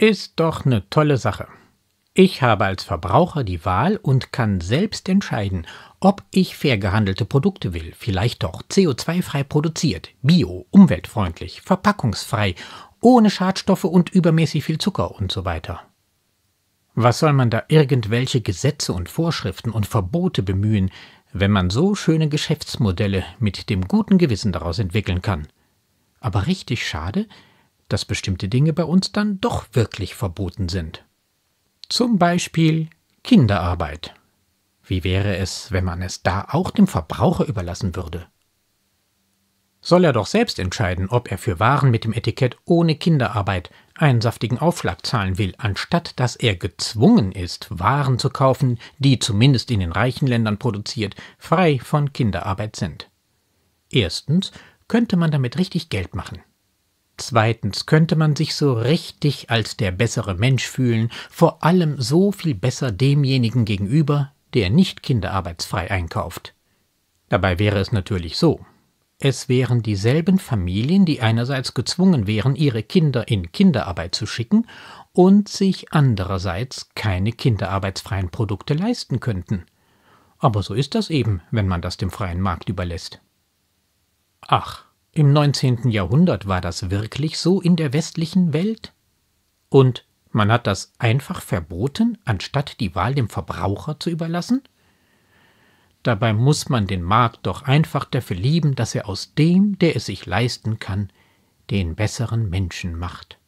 Ist doch eine tolle Sache. Ich habe als Verbraucher die Wahl und kann selbst entscheiden, ob ich fair gehandelte Produkte will, vielleicht doch CO2-frei produziert, bio, umweltfreundlich, verpackungsfrei, ohne Schadstoffe und übermäßig viel Zucker und so weiter. Was soll man da irgendwelche Gesetze und Vorschriften und Verbote bemühen, wenn man so schöne Geschäftsmodelle mit dem guten Gewissen daraus entwickeln kann? Aber richtig schade dass bestimmte Dinge bei uns dann doch wirklich verboten sind. Zum Beispiel Kinderarbeit. Wie wäre es, wenn man es da auch dem Verbraucher überlassen würde? Soll er doch selbst entscheiden, ob er für Waren mit dem Etikett ohne Kinderarbeit einen saftigen Aufschlag zahlen will, anstatt dass er gezwungen ist, Waren zu kaufen, die zumindest in den reichen Ländern produziert, frei von Kinderarbeit sind. Erstens könnte man damit richtig Geld machen. Zweitens könnte man sich so richtig als der bessere Mensch fühlen, vor allem so viel besser demjenigen gegenüber, der nicht kinderarbeitsfrei einkauft. Dabei wäre es natürlich so. Es wären dieselben Familien, die einerseits gezwungen wären, ihre Kinder in Kinderarbeit zu schicken und sich andererseits keine kinderarbeitsfreien Produkte leisten könnten. Aber so ist das eben, wenn man das dem freien Markt überlässt. Ach, im 19. Jahrhundert war das wirklich so in der westlichen Welt? Und man hat das einfach verboten, anstatt die Wahl dem Verbraucher zu überlassen? Dabei muss man den Markt doch einfach dafür lieben, dass er aus dem, der es sich leisten kann, den besseren Menschen macht.